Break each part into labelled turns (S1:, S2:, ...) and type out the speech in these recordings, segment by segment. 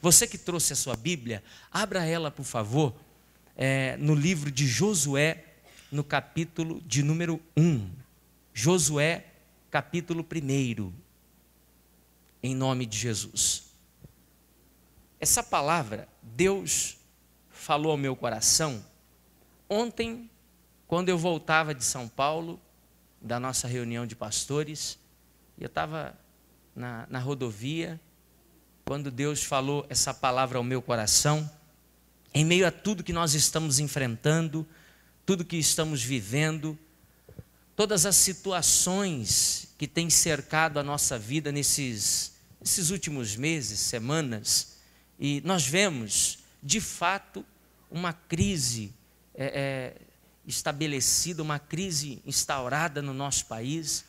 S1: Você que trouxe a sua Bíblia, abra ela, por favor, é, no livro de Josué, no capítulo de número 1. Josué, capítulo 1. Em nome de Jesus. Essa palavra, Deus falou ao meu coração ontem, quando eu voltava de São Paulo, da nossa reunião de pastores, eu estava na, na rodovia quando Deus falou essa palavra ao meu coração, em meio a tudo que nós estamos enfrentando, tudo que estamos vivendo, todas as situações que têm cercado a nossa vida nesses, nesses últimos meses, semanas, e nós vemos, de fato, uma crise é, é, estabelecida, uma crise instaurada no nosso país.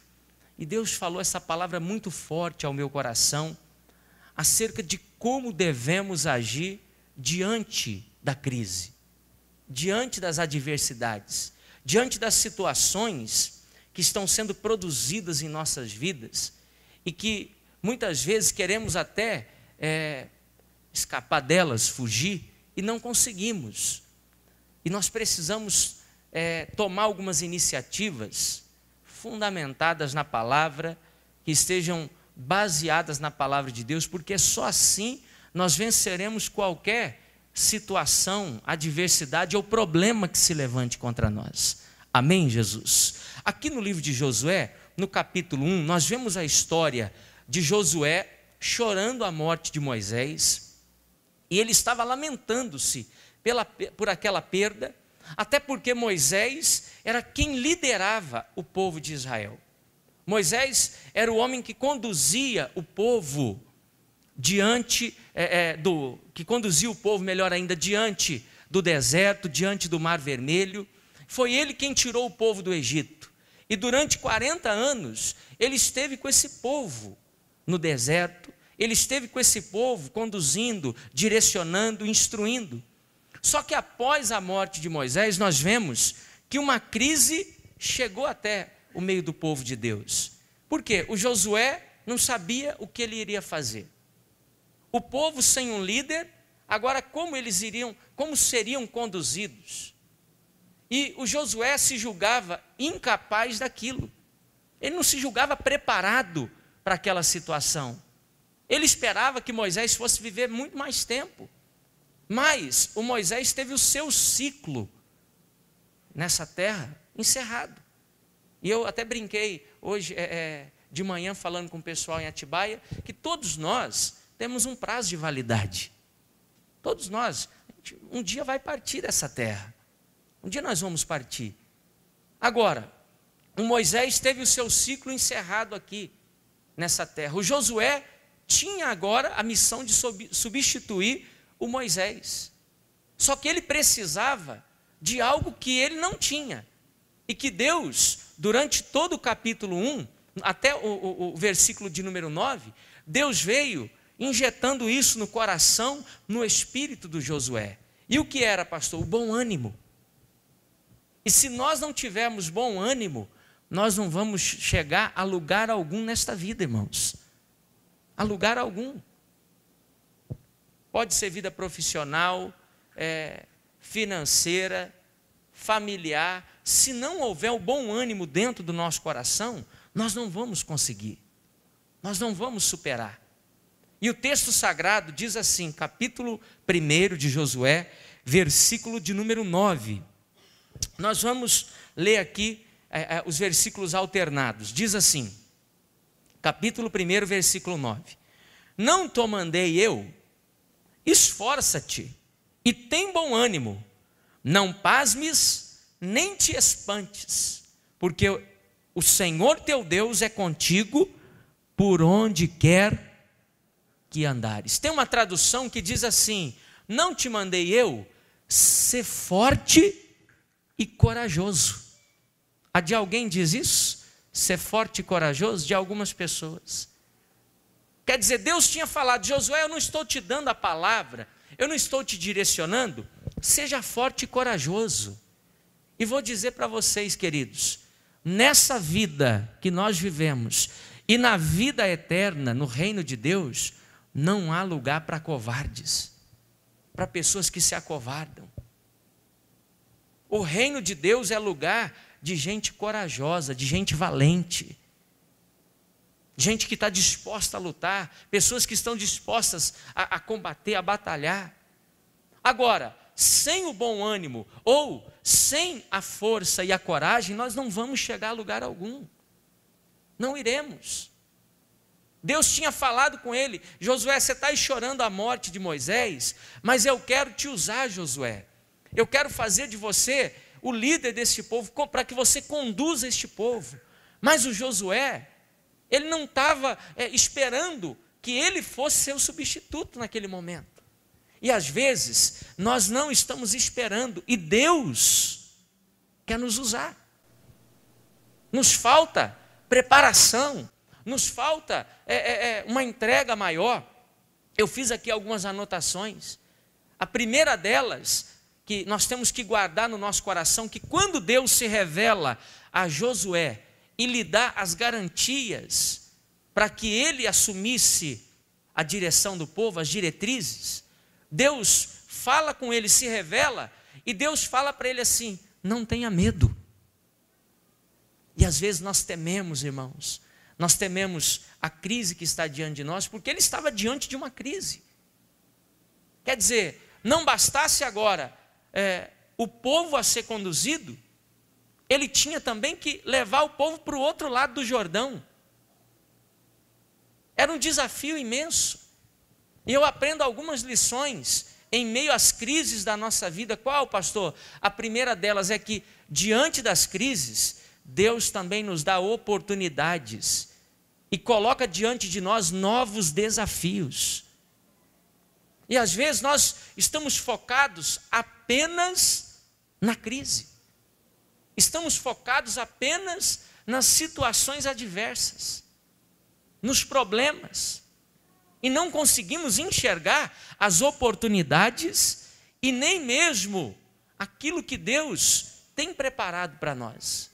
S1: E Deus falou essa palavra muito forte ao meu coração acerca de como devemos agir diante da crise, diante das adversidades, diante das situações que estão sendo produzidas em nossas vidas e que muitas vezes queremos até é, escapar delas, fugir e não conseguimos. E nós precisamos é, tomar algumas iniciativas fundamentadas na palavra que estejam baseadas na palavra de Deus, porque só assim nós venceremos qualquer situação, adversidade ou problema que se levante contra nós. Amém, Jesus? Aqui no livro de Josué, no capítulo 1, nós vemos a história de Josué chorando a morte de Moisés, e ele estava lamentando-se por aquela perda, até porque Moisés era quem liderava o povo de Israel. Moisés era o homem que conduzia o povo diante é, é, do que conduzia o povo, melhor ainda, diante do deserto, diante do Mar Vermelho. Foi ele quem tirou o povo do Egito. E durante 40 anos ele esteve com esse povo no deserto. Ele esteve com esse povo conduzindo, direcionando, instruindo. Só que após a morte de Moisés, nós vemos que uma crise chegou até o meio do povo de Deus. Por quê? O Josué não sabia o que ele iria fazer. O povo sem um líder, agora como eles iriam, como seriam conduzidos? E o Josué se julgava incapaz daquilo. Ele não se julgava preparado para aquela situação. Ele esperava que Moisés fosse viver muito mais tempo. Mas o Moisés teve o seu ciclo nessa terra encerrado. E eu até brinquei hoje é, é, de manhã falando com o pessoal em Atibaia que todos nós temos um prazo de validade. Todos nós, gente, um dia vai partir dessa terra. Um dia nós vamos partir. Agora, o Moisés teve o seu ciclo encerrado aqui nessa terra. O Josué tinha agora a missão de substituir o Moisés. Só que ele precisava de algo que ele não tinha. E que Deus, durante todo o capítulo 1, até o, o, o versículo de número 9, Deus veio injetando isso no coração, no espírito do Josué. E o que era, pastor? O bom ânimo. E se nós não tivermos bom ânimo, nós não vamos chegar a lugar algum nesta vida, irmãos. A lugar algum. Pode ser vida profissional, é, financeira, familiar, se não houver o bom ânimo dentro do nosso coração, nós não vamos conseguir, nós não vamos superar. E o texto sagrado diz assim, capítulo 1 de Josué, versículo de número 9. Nós vamos ler aqui é, é, os versículos alternados. Diz assim, capítulo 1, versículo 9: Não te mandei eu, esforça-te e tem bom ânimo, não pasmes nem te espantes, porque o Senhor teu Deus é contigo por onde quer que andares. Tem uma tradução que diz assim: Não te mandei eu, ser forte e corajoso. A de alguém diz isso? Ser forte e corajoso? De algumas pessoas. Quer dizer, Deus tinha falado, Josué, eu não estou te dando a palavra, eu não estou te direcionando, seja forte e corajoso. E vou dizer para vocês, queridos, nessa vida que nós vivemos e na vida eterna, no reino de Deus, não há lugar para covardes, para pessoas que se acovardam. O reino de Deus é lugar de gente corajosa, de gente valente, gente que está disposta a lutar, pessoas que estão dispostas a, a combater, a batalhar. Agora, sem o bom ânimo ou sem a força e a coragem, nós não vamos chegar a lugar algum. Não iremos. Deus tinha falado com ele: Josué, você está chorando a morte de Moisés, mas eu quero te usar, Josué. Eu quero fazer de você o líder desse povo, para que você conduza este povo. Mas o Josué, ele não estava é, esperando que ele fosse seu substituto naquele momento. E às vezes nós não estamos esperando, e Deus quer nos usar. Nos falta preparação, nos falta é, é, é, uma entrega maior. Eu fiz aqui algumas anotações. A primeira delas, que nós temos que guardar no nosso coração, que quando Deus se revela a Josué e lhe dá as garantias para que ele assumisse a direção do povo, as diretrizes, Deus fala com ele, se revela, e Deus fala para ele assim: não tenha medo. E às vezes nós tememos, irmãos, nós tememos a crise que está diante de nós, porque ele estava diante de uma crise. Quer dizer, não bastasse agora é, o povo a ser conduzido, ele tinha também que levar o povo para o outro lado do Jordão. Era um desafio imenso. E eu aprendo algumas lições em meio às crises da nossa vida. Qual, pastor? A primeira delas é que, diante das crises, Deus também nos dá oportunidades e coloca diante de nós novos desafios. E às vezes nós estamos focados apenas na crise, estamos focados apenas nas situações adversas, nos problemas e não conseguimos enxergar as oportunidades e nem mesmo aquilo que Deus tem preparado para nós.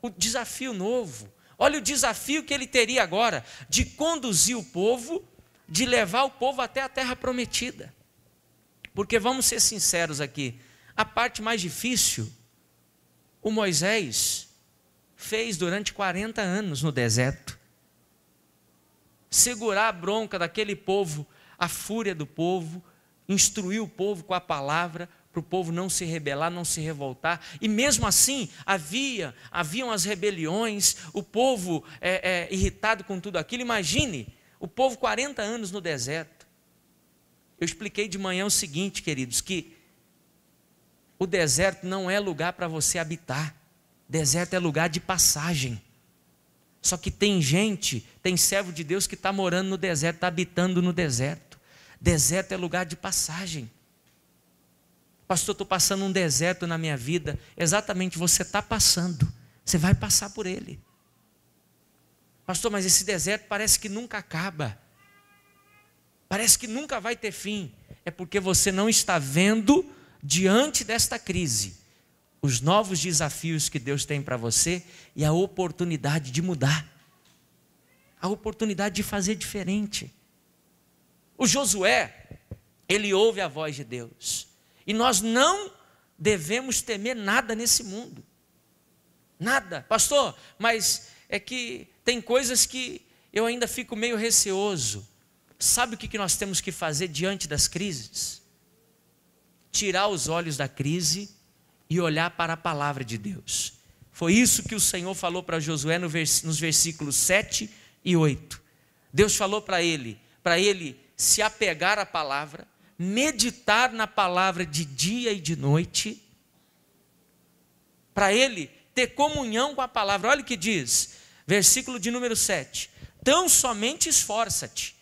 S1: O desafio novo, olha o desafio que ele teria agora de conduzir o povo, de levar o povo até a terra prometida. Porque vamos ser sinceros aqui, a parte mais difícil o Moisés fez durante 40 anos no deserto segurar a bronca daquele povo, a fúria do povo, instruir o povo com a palavra, para o povo não se rebelar, não se revoltar. E mesmo assim havia, haviam as rebeliões, o povo é, é, irritado com tudo aquilo. Imagine o povo 40 anos no deserto. Eu expliquei de manhã o seguinte, queridos, que o deserto não é lugar para você habitar. Deserto é lugar de passagem. Só que tem gente, tem servo de Deus que está morando no deserto, está habitando no deserto. Deserto é lugar de passagem. Pastor, estou passando um deserto na minha vida. Exatamente, você está passando. Você vai passar por ele. Pastor, mas esse deserto parece que nunca acaba. Parece que nunca vai ter fim. É porque você não está vendo diante desta crise os novos desafios que Deus tem para você e a oportunidade de mudar, a oportunidade de fazer diferente. O Josué, ele ouve a voz de Deus, e nós não devemos temer nada nesse mundo, nada, pastor, mas é que tem coisas que eu ainda fico meio receoso. Sabe o que nós temos que fazer diante das crises? Tirar os olhos da crise e olhar para a palavra de Deus. Foi isso que o Senhor falou para Josué no vers nos versículos 7 e 8. Deus falou para ele, para ele se apegar à palavra, meditar na palavra de dia e de noite, para ele ter comunhão com a palavra. Olha o que diz, versículo de número 7. Tão somente esforça-te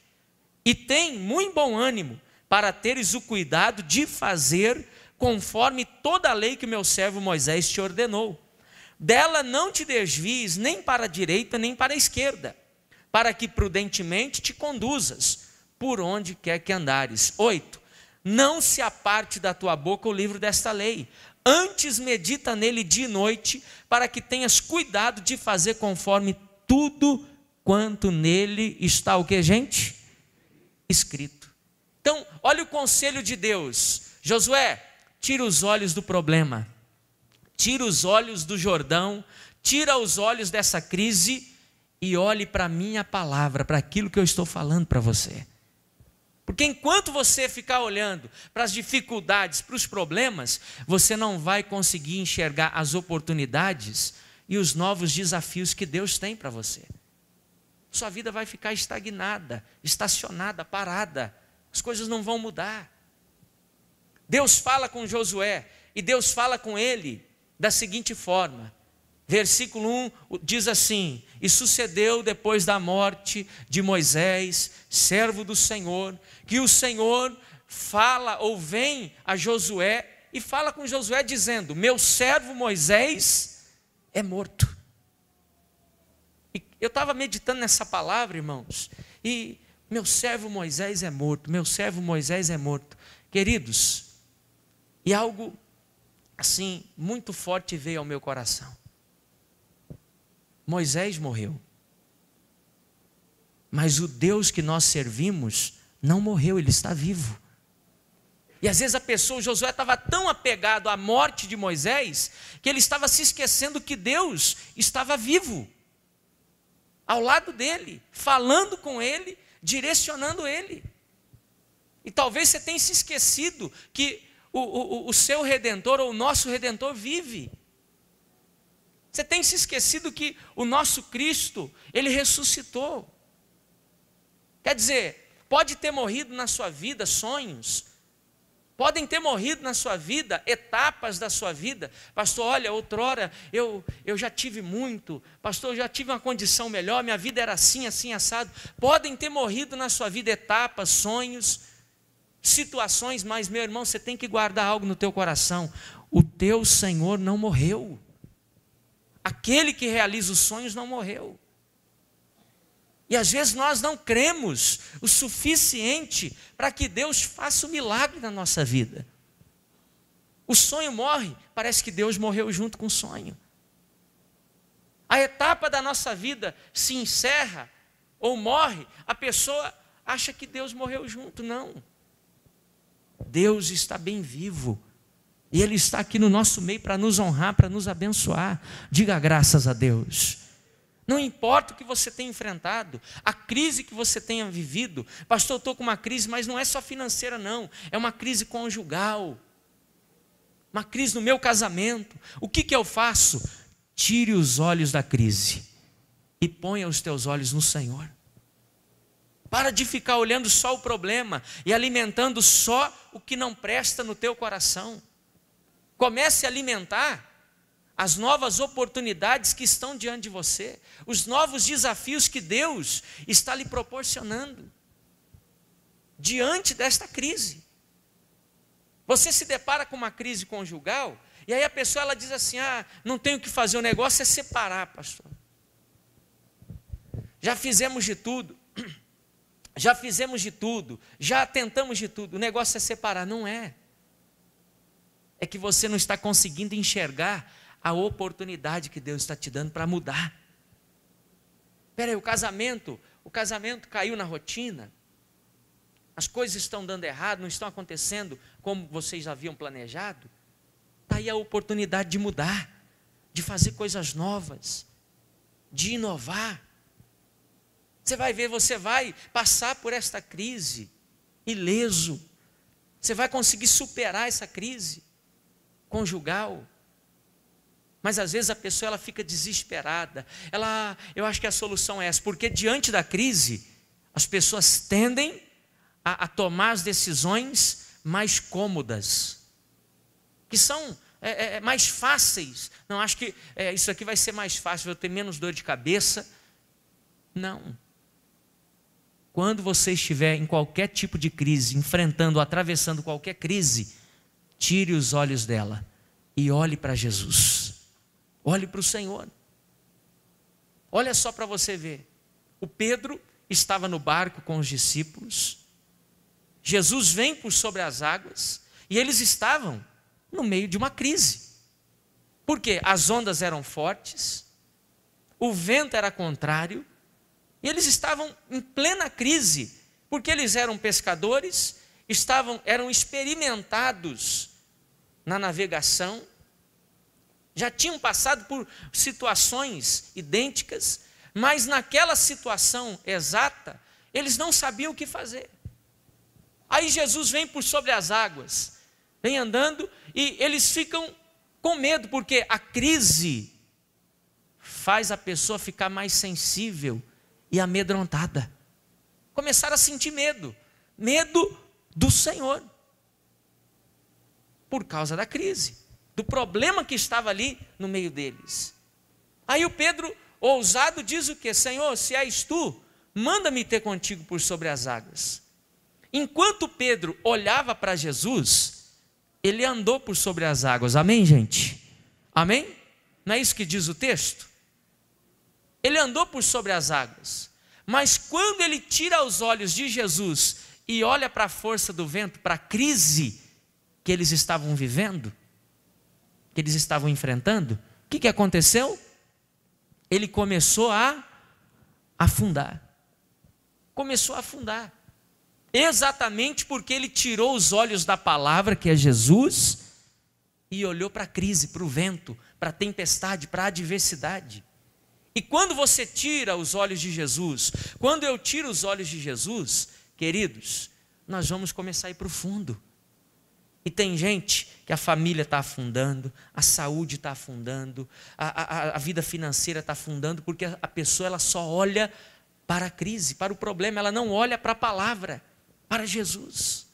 S1: e tem muito bom ânimo para teres o cuidado de fazer conforme toda a lei que meu servo Moisés te ordenou. Dela não te desvies nem para a direita nem para a esquerda, para que prudentemente te conduzas por onde quer que andares. 8. Não se aparte da tua boca o livro desta lei, antes medita nele de noite, para que tenhas cuidado de fazer conforme tudo quanto nele está o que, gente? Escrito. Então, olha o conselho de Deus. Josué, tira os olhos do problema, tira os olhos do Jordão, tira os olhos dessa crise e olhe para a minha palavra, para aquilo que eu estou falando para você. Porque enquanto você ficar olhando para as dificuldades, para os problemas, você não vai conseguir enxergar as oportunidades e os novos desafios que Deus tem para você. Sua vida vai ficar estagnada, estacionada, parada. As coisas não vão mudar. Deus fala com Josué e Deus fala com ele da seguinte forma. Versículo 1 diz assim: E sucedeu depois da morte de Moisés, servo do Senhor, que o Senhor fala ou vem a Josué e fala com Josué dizendo: Meu servo Moisés é morto. E eu estava meditando nessa palavra, irmãos, e meu servo Moisés é morto, meu servo Moisés é morto. Queridos, e algo assim muito forte veio ao meu coração. Moisés morreu. Mas o Deus que nós servimos não morreu, ele está vivo. E às vezes a pessoa, Josué estava tão apegado à morte de Moisés, que ele estava se esquecendo que Deus estava vivo, ao lado dele, falando com ele, direcionando ele. E talvez você tenha se esquecido que o, o, o seu redentor ou o nosso redentor vive. Você tem se esquecido que o nosso Cristo, ele ressuscitou. Quer dizer, pode ter morrido na sua vida sonhos, podem ter morrido na sua vida etapas da sua vida. Pastor, olha, outrora eu, eu já tive muito, pastor, eu já tive uma condição melhor, minha vida era assim, assim, assado. Podem ter morrido na sua vida etapas, sonhos, situações, mas meu irmão, você tem que guardar algo no teu coração. O teu Senhor não morreu. Aquele que realiza os sonhos não morreu. E às vezes nós não cremos o suficiente para que Deus faça o um milagre na nossa vida. O sonho morre, parece que Deus morreu junto com o sonho. A etapa da nossa vida se encerra ou morre, a pessoa acha que Deus morreu junto. Não. Deus está bem vivo. E Ele está aqui no nosso meio para nos honrar, para nos abençoar. Diga graças a Deus. Não importa o que você tenha enfrentado, a crise que você tenha vivido. Pastor, eu estou com uma crise, mas não é só financeira, não. É uma crise conjugal. Uma crise no meu casamento. O que, que eu faço? Tire os olhos da crise e ponha os teus olhos no Senhor. Para de ficar olhando só o problema e alimentando só o que não presta no teu coração. Comece a alimentar as novas oportunidades que estão diante de você, os novos desafios que Deus está lhe proporcionando diante desta crise. Você se depara com uma crise conjugal e aí a pessoa ela diz assim: "Ah, não tenho o que fazer, o negócio é separar, pastor. Já fizemos de tudo já fizemos de tudo, já tentamos de tudo, o negócio é separar. Não é. É que você não está conseguindo enxergar a oportunidade que Deus está te dando para mudar. Peraí, o casamento, o casamento caiu na rotina, as coisas estão dando errado, não estão acontecendo como vocês haviam planejado. Está aí a oportunidade de mudar, de fazer coisas novas, de inovar. Você vai ver, você vai passar por esta crise ileso. Você vai conseguir superar essa crise conjugal. Mas às vezes a pessoa ela fica desesperada. Ela, eu acho que a solução é essa, porque diante da crise as pessoas tendem a, a tomar as decisões mais cômodas, que são é, é, é mais fáceis. Não acho que é, isso aqui vai ser mais fácil, vou ter menos dor de cabeça. Não. Quando você estiver em qualquer tipo de crise, enfrentando, atravessando qualquer crise, tire os olhos dela e olhe para Jesus. Olhe para o Senhor. Olha só para você ver. O Pedro estava no barco com os discípulos. Jesus vem por sobre as águas e eles estavam no meio de uma crise. Porque as ondas eram fortes, o vento era contrário, e eles estavam em plena crise, porque eles eram pescadores, estavam, eram experimentados na navegação, já tinham passado por situações idênticas, mas naquela situação exata, eles não sabiam o que fazer. Aí Jesus vem por sobre as águas, vem andando e eles ficam com medo, porque a crise faz a pessoa ficar mais sensível e amedrontada. Começaram a sentir medo, medo do Senhor, por causa da crise, do problema que estava ali no meio deles. Aí o Pedro, ousado, diz o que? Senhor, se és tu, manda-me ter contigo por sobre as águas. Enquanto Pedro olhava para Jesus, ele andou por sobre as águas. Amém, gente? Amém? Não é isso que diz o texto? ele andou por sobre as águas. Mas quando ele tira os olhos de Jesus e olha para a força do vento, para a crise que eles estavam vivendo, que eles estavam enfrentando, o que, que aconteceu? Ele começou a afundar. Começou a afundar. Exatamente porque ele tirou os olhos da palavra, que é Jesus, e olhou para a crise, para o vento, para a tempestade, para a adversidade. E quando você tira os olhos de Jesus, quando eu tiro os olhos de Jesus, queridos, nós vamos começar a ir para o fundo. E tem gente que a família está afundando, a saúde está afundando, a, a, a, vida financeira está afundando, porque a pessoa ela só olha para a crise, para o problema, ela não olha para a palavra, para Jesus.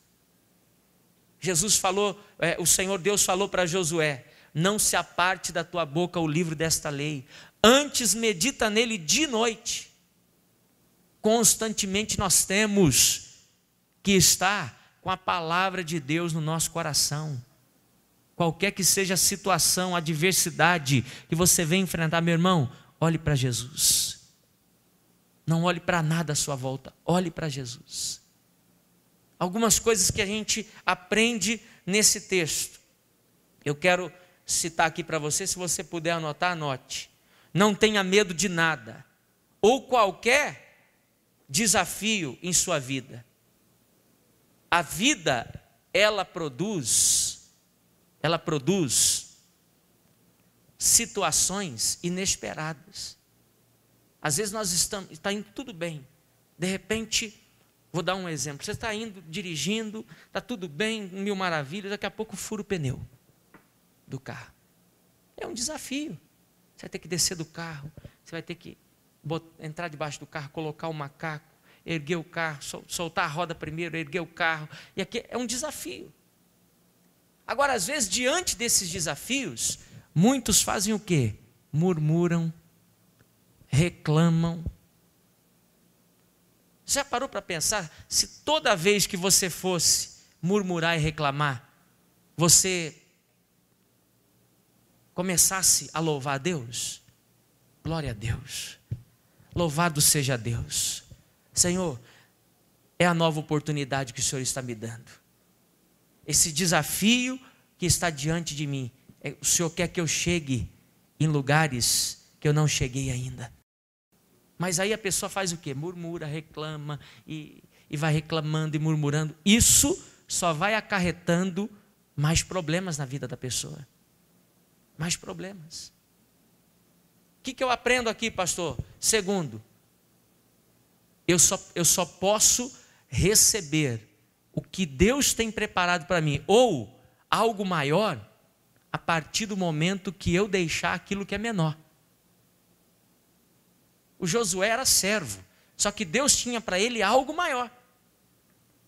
S1: Jesus falou, é, o Senhor Deus falou para Josué: não se aparte da tua boca o livro desta lei, antes medita nele de noite. Constantemente nós temos que estar com a palavra de Deus no nosso coração. Qualquer que seja a situação, a adversidade que você vem enfrentar, meu irmão, olhe para Jesus. Não olhe para nada à sua volta, olhe para Jesus. Algumas coisas que a gente aprende nesse texto. Eu quero citar aqui para você, se você puder anotar, anote. Não tenha medo de nada ou qualquer desafio em sua vida. A vida, ela produz, ela produz situações inesperadas. Às vezes nós estamos, está indo tudo bem, de repente, vou dar um exemplo: você está indo, dirigindo, está tudo bem, mil maravilhas, daqui a pouco fura o pneu do carro. É um desafio. Você vai ter que descer do carro, você vai ter que botar, entrar debaixo do carro, colocar o macaco, erguer o carro, sol, soltar a roda primeiro, erguer o carro. E aqui é um desafio. Agora, às vezes, diante desses desafios, muitos fazem o quê? Murmuram, reclamam. Já parou para pensar se toda vez que você fosse murmurar e reclamar, você começasse a louvar a Deus, glória a Deus, louvado seja Deus, Senhor, é a nova oportunidade que o Senhor está me dando, esse desafio que está diante de mim, é, o Senhor quer que eu chegue em lugares que eu não cheguei ainda. Mas aí a pessoa faz o quê? Murmura, reclama e, e vai reclamando e murmurando. Isso só vai acarretando mais problemas na vida da pessoa mais problemas. O que, que eu aprendo aqui, pastor? Segundo, eu só, eu só posso receber o que Deus tem preparado para mim, ou algo maior, a partir do momento que eu deixar aquilo que é menor. O Josué era servo, só que Deus tinha para ele algo maior.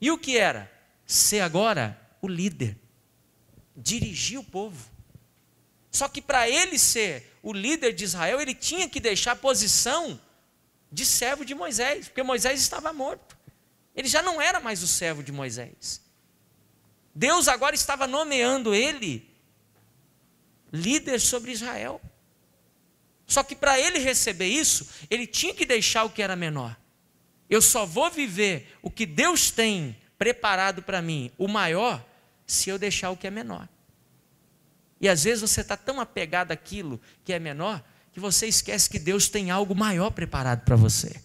S1: E o que era? Ser agora o líder, dirigir o povo. Só que para ele ser o líder de Israel, ele tinha que deixar a posição de servo de Moisés, porque Moisés estava morto. Ele já não era mais o servo de Moisés. Deus agora estava nomeando ele líder sobre Israel. Só que para ele receber isso, ele tinha que deixar o que era menor. Eu só vou viver o que Deus tem preparado para mim, o maior, se eu deixar o que é menor. E às vezes você está tão apegado àquilo que é menor que você esquece que Deus tem algo maior preparado para você.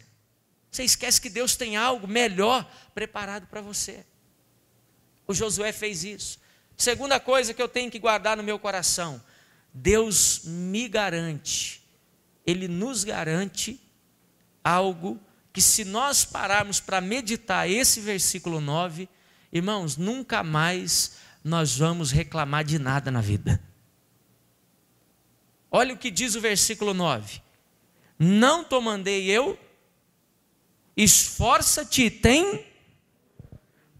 S1: Você esquece que Deus tem algo melhor preparado para você. O Josué fez isso. Segunda coisa que eu tenho que guardar no meu coração: Deus me garante, Ele nos garante algo que, se nós pararmos para meditar esse versículo 9, irmãos, nunca mais nós vamos reclamar de nada na vida. Olha o que diz o versículo 9: Não tomandei eu, esforça-te, tem,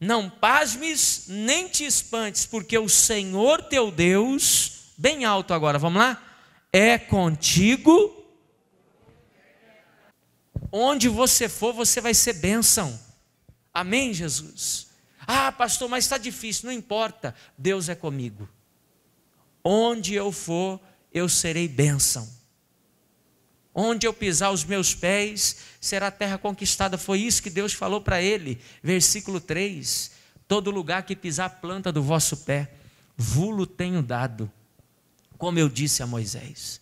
S1: não pasmes nem te espantes, porque o Senhor teu Deus, bem alto agora, vamos lá, é contigo. Onde você for, você vai ser bênção. Amém, Jesus? Ah, pastor, mas está difícil. Não importa, Deus é comigo. Onde eu for, eu serei bênção. Onde eu pisar os meus pés, será terra conquistada. Foi isso que Deus falou para ele. Versículo 3: Todo lugar que pisar a planta do vosso pé, vulo tenho dado, como eu disse a Moisés.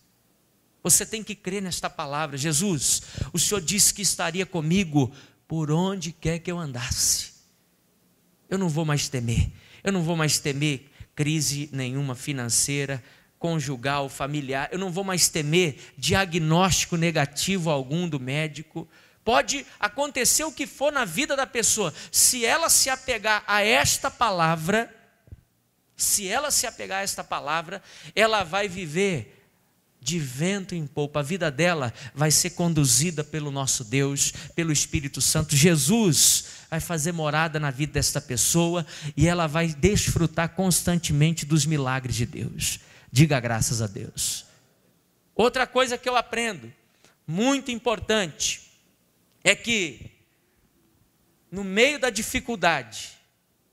S1: Você tem que crer nesta palavra. Jesus, o Senhor disse que estaria comigo por onde quer que eu andasse. Eu não vou mais temer. Eu não vou mais temer crise nenhuma financeira, conjugal, familiar. Eu não vou mais temer diagnóstico negativo algum do médico. Pode acontecer o que for na vida da pessoa, se ela se apegar a esta palavra, se ela se apegar a esta palavra, ela vai viver de vento em polpa. A vida dela vai ser conduzida pelo nosso Deus, pelo Espírito Santo. Jesus vai fazer morada na vida desta pessoa e ela vai desfrutar constantemente dos milagres de Deus. Diga graças a Deus. Outra coisa que eu aprendo, muito importante, é que no meio da dificuldade,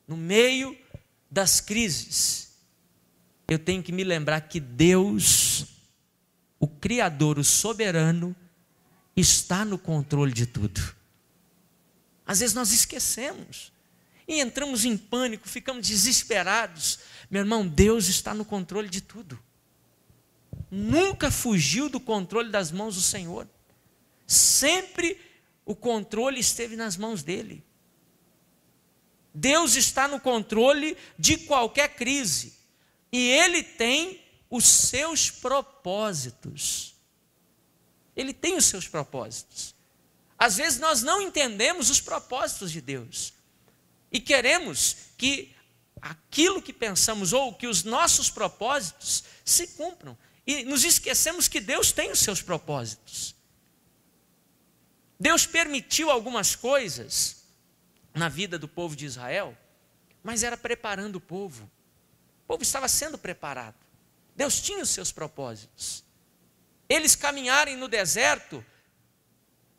S1: no meio das crises, eu tenho que me lembrar que Deus, o Criador, o Soberano, está no controle de tudo. Às vezes nós esquecemos e entramos em pânico, ficamos desesperados. Meu irmão, Deus está no controle de tudo. Nunca fugiu do controle das mãos do Senhor. Sempre o controle esteve nas mãos dele. Deus está no controle de qualquer crise. E ele tem os seus propósitos. Ele tem os seus propósitos. Às vezes nós não entendemos os propósitos de Deus e queremos que aquilo que pensamos ou que os nossos propósitos se cumpram e nos esquecemos que Deus tem os seus propósitos. Deus permitiu algumas coisas na vida do povo de Israel, mas era preparando o povo. O povo estava sendo preparado. Deus tinha os seus propósitos. Eles caminharem no deserto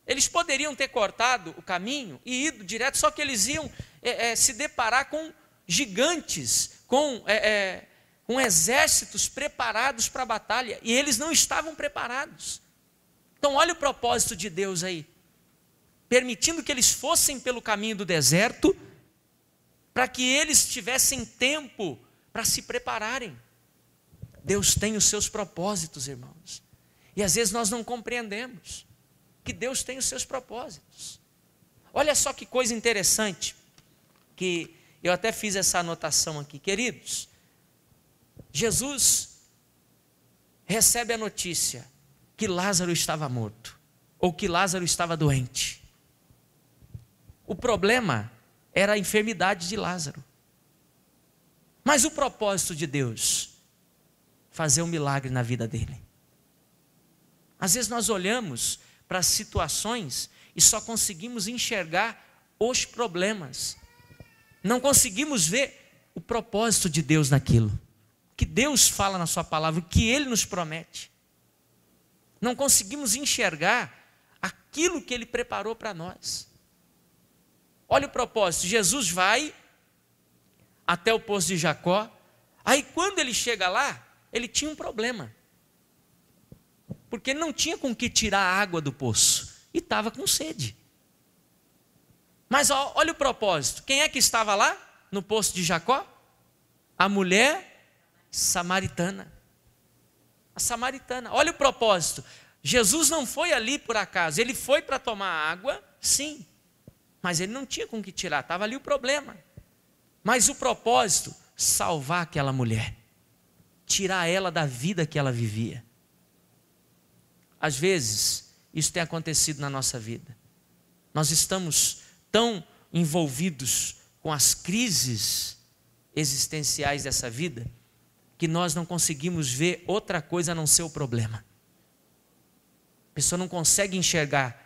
S1: eles poderiam ter cortado o caminho e ido direto, só que eles iam é, é, se deparar com gigantes, com, é, é, com exércitos preparados para a batalha, e eles não estavam preparados. Então, olha o propósito de Deus aí, permitindo que eles fossem pelo caminho do deserto, para que eles tivessem tempo para se prepararem. Deus tem os seus propósitos, irmãos, e às vezes nós não compreendemos que Deus tem os seus propósitos. Olha só que coisa interessante, que eu até fiz essa anotação aqui, queridos. Jesus recebe a notícia que Lázaro estava morto, ou que Lázaro estava doente. O problema era a enfermidade de Lázaro. Mas o propósito de Deus, fazer um milagre na vida dele. Às vezes nós olhamos para as situações e só conseguimos enxergar os problemas. Não conseguimos ver o propósito de Deus naquilo. O que Deus fala na Sua palavra, o que Ele nos promete. Não conseguimos enxergar aquilo que Ele preparou para nós. Olha o propósito: Jesus vai até o poço de Jacó. Aí, quando ele chega lá, ele tinha um problema porque ele não tinha com que tirar a água do poço e estava com sede. Mas ó, olha o propósito: quem é que estava lá no poço de Jacó? A mulher samaritana. A samaritana, olha o propósito. Jesus não foi ali por acaso, ele foi para tomar água, sim, mas ele não tinha com que tirar, estava ali o problema. Mas o propósito, salvar aquela mulher, tirar ela da vida que ela vivia. Às vezes, isso tem acontecido na nossa vida. Nós estamos tão envolvidos com as crises existenciais dessa vida que nós não conseguimos ver outra coisa a não ser o problema. A pessoa não consegue enxergar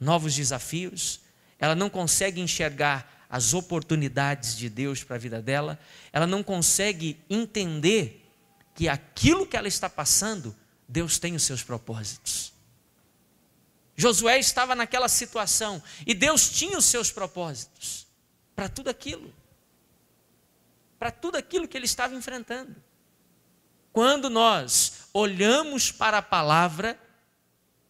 S1: novos desafios, ela não consegue enxergar as oportunidades de Deus para a vida dela, ela não consegue entender que aquilo que ela está passando Deus tem os seus propósitos. Josué estava naquela situação e Deus tinha os seus propósitos para tudo aquilo. Para tudo aquilo que ele estava enfrentando. Quando nós olhamos para a palavra,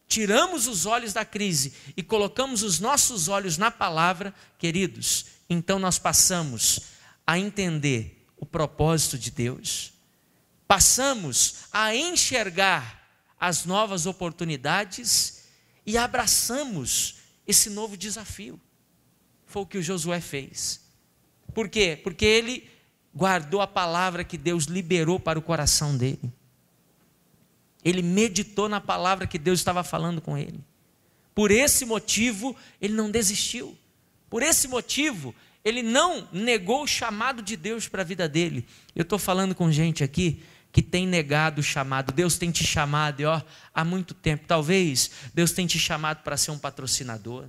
S1: tiramos os olhos da crise e colocamos os nossos olhos na palavra, queridos, então nós passamos a entender o propósito de Deus, passamos a enxergar as novas oportunidades e abraçamos esse novo desafio. Foi o que o Josué fez. Por quê? Porque ele guardou a palavra que Deus liberou para o coração dele. Ele meditou na palavra que Deus estava falando com ele. Por esse motivo, ele não desistiu. Por esse motivo, ele não negou o chamado de Deus para a vida dele. Eu estou falando com gente aqui que tem negado o chamado. Deus tem te chamado, e ó, há muito tempo. Talvez Deus tem te chamado para ser um patrocinador.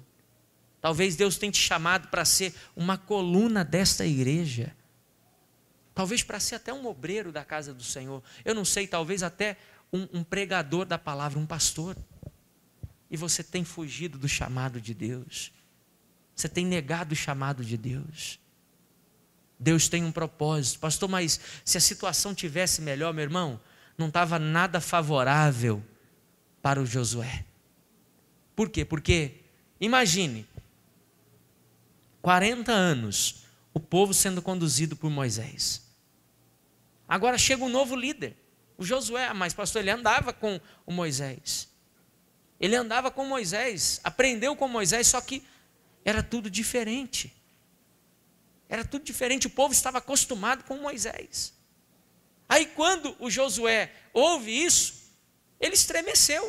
S1: Talvez Deus tenha te chamado para ser uma coluna desta igreja. Talvez para ser até um obreiro da casa do Senhor. Eu não sei, talvez até um, um, pregador da palavra, um pastor. E você tem fugido do chamado de Deus. Você tem negado o chamado de Deus. Deus tem um propósito. Pastor, mas se a situação tivesse melhor, meu irmão, não estava nada favorável para o Josué. Por quê? Porque, imagine, 40 anos, o povo sendo conduzido por Moisés. Agora chega um novo líder, o Josué, mas pastor, ele andava com o Moisés. Ele andava com Moisés, aprendeu com Moisés, só que era tudo diferente. Era tudo diferente, o povo estava acostumado com Moisés. Aí quando o Josué ouve isso, ele estremeceu.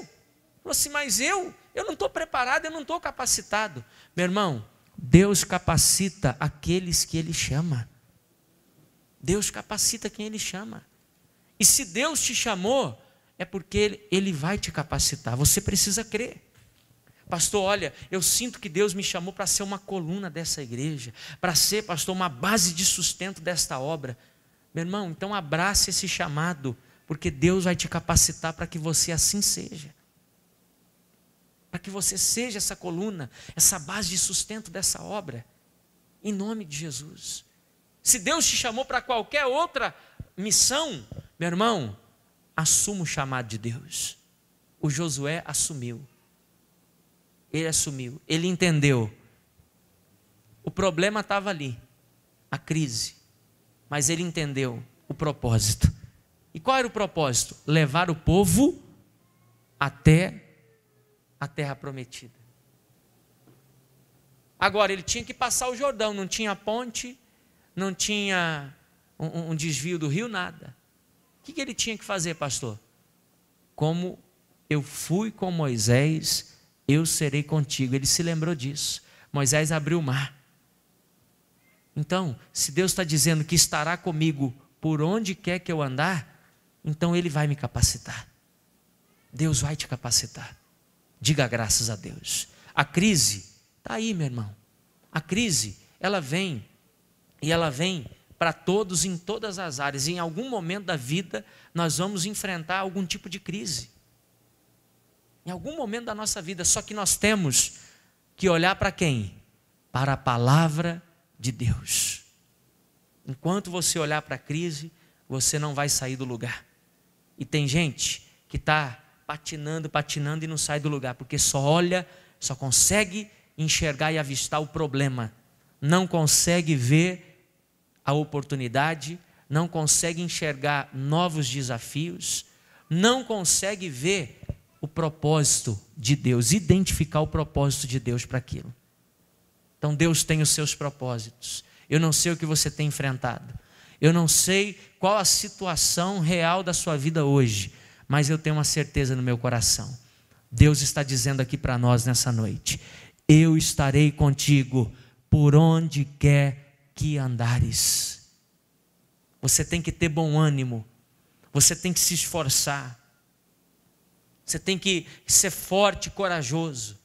S1: Falou assim: Mas eu, eu não estou preparado, eu não estou capacitado. Meu irmão, Deus capacita aqueles que Ele chama. Deus capacita quem Ele chama. E se Deus te chamou, é porque Ele, ele vai te capacitar. Você precisa crer. Pastor, olha, eu sinto que Deus me chamou para ser uma coluna dessa igreja, para ser, pastor, uma base de sustento desta obra. Meu irmão, então abrace esse chamado, porque Deus vai te capacitar para que você assim seja. Para que você seja essa coluna, essa base de sustento dessa obra. Em nome de Jesus. Se Deus te chamou para qualquer outra missão, meu irmão, assuma o chamado de Deus. O Josué assumiu ele assumiu, ele entendeu. O problema estava ali, a crise, mas ele entendeu o propósito. E qual era o propósito? Levar o povo até a terra prometida. Agora, ele tinha que passar o Jordão, não tinha ponte, não tinha um, um desvio do rio, nada. O que, que ele tinha que fazer, pastor? Como eu fui com Moisés eu serei contigo. Ele se lembrou disso. Moisés abriu o mar. Então, se Deus está dizendo que estará comigo por onde quer que eu andar, então Ele vai me capacitar. Deus vai te capacitar. Diga graças a Deus. A crise está aí, meu irmão. A crise, ela vem. E ela vem para todos em todas as áreas. Em algum momento da vida, nós vamos enfrentar algum tipo de crise. Em algum momento da nossa vida, só que nós temos que olhar para quem? Para a palavra de Deus. Enquanto você olhar para a crise, você não vai sair do lugar. E tem gente que está patinando, patinando e não sai do lugar, porque só olha, só consegue enxergar e avistar o problema, não consegue ver a oportunidade, não consegue enxergar novos desafios, não consegue ver o propósito de Deus, identificar o propósito de Deus para aquilo. Então Deus tem os seus propósitos. Eu não sei o que você tem enfrentado. Eu não sei qual a situação real da sua vida hoje, mas eu tenho uma certeza no meu coração. Deus está dizendo aqui para nós nessa noite: Eu estarei contigo por onde quer que andares. Você tem que ter bom ânimo, você tem que se esforçar, você tem que ser forte, corajoso.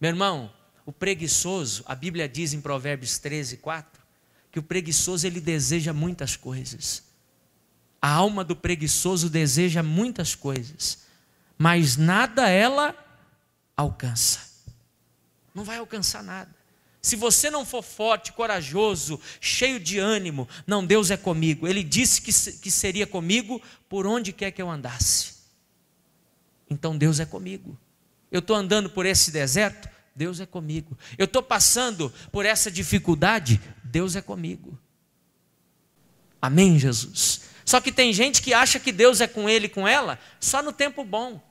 S1: Meu irmão, o preguiçoso, a Bíblia diz em Provérbios 13, 4, que o preguiçoso ele deseja muitas coisas. A alma do preguiçoso deseja muitas coisas, mas nada ela alcança. Não vai alcançar nada. Se você não for forte, corajoso, cheio de ânimo, não, Deus é comigo. Ele disse que, que seria comigo por onde quer que eu andasse então Deus é comigo. Eu estou andando por esse deserto, Deus é comigo. Eu estou passando por essa dificuldade, Deus é comigo. Amém, Jesus? Só que tem gente que acha que Deus é com ele e com ela só no tempo bom,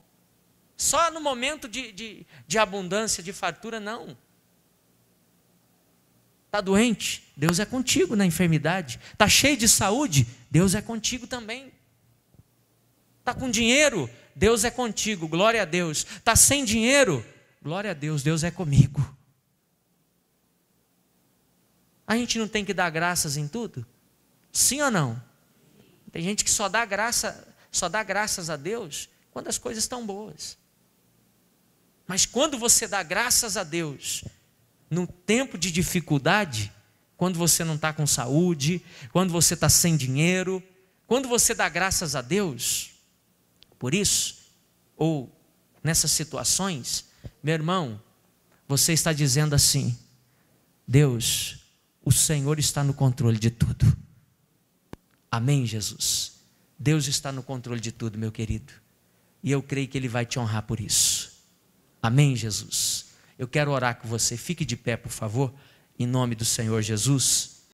S1: só no momento de, de, de abundância, de fartura, não. Está doente? Deus é contigo na enfermidade. Está cheio de saúde? Deus é contigo também. Está com dinheiro? Deus é contigo, glória a Deus. Está sem dinheiro, glória a Deus, Deus é comigo. A gente não tem que dar graças em tudo? Sim ou não? Tem gente que só dá graça, só dá graças a Deus quando as coisas estão boas. Mas quando você dá graças a Deus num tempo de dificuldade, quando você não está com saúde, quando você está sem dinheiro, quando você dá graças a Deus, por isso, ou nessas situações, meu irmão, você está dizendo assim: Deus, o Senhor está no controle de tudo. Amém, Jesus? Deus está no controle de tudo, meu querido. E eu creio que Ele vai te honrar por isso. Amém, Jesus? Eu quero orar com você. Fique de pé, por favor, em nome do Senhor Jesus.